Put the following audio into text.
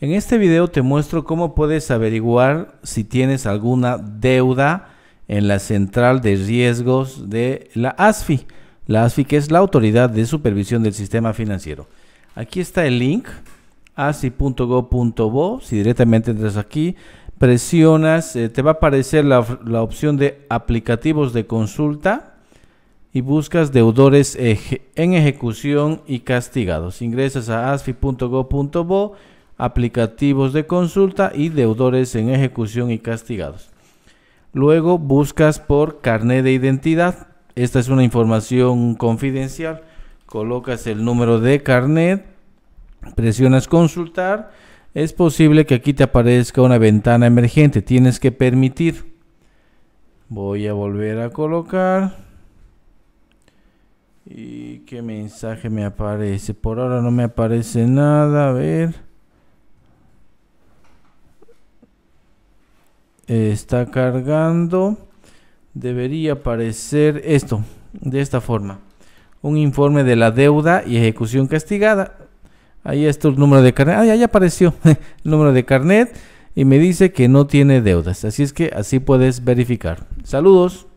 En este video te muestro cómo puedes averiguar si tienes alguna deuda en la central de riesgos de la ASFI. La ASFI que es la Autoridad de Supervisión del Sistema Financiero. Aquí está el link asfi.go.bo. Si directamente entras aquí, presionas, eh, te va a aparecer la, opción de aplicativos de consulta y buscas deudores en ejecución y castigados. Ingresas a asfi.go.bo aplicativos de consulta y deudores en ejecución y castigados. Luego buscas por carnet de identidad. Esta es una información confidencial. Colocas el número de carnet, presionas consultar. Es posible que aquí te aparezca una ventana emergente. Tienes que permitir. Voy a volver a colocar. ¿Y qué mensaje me aparece? Por ahora no me aparece nada. A ver. está cargando, debería aparecer esto, de esta forma. Un informe de la deuda y ejecución castigada. Ahí está el número de carnet. ahí apareció el número de carnet y me dice que no tiene deudas. Así es que así puedes verificar. Saludos.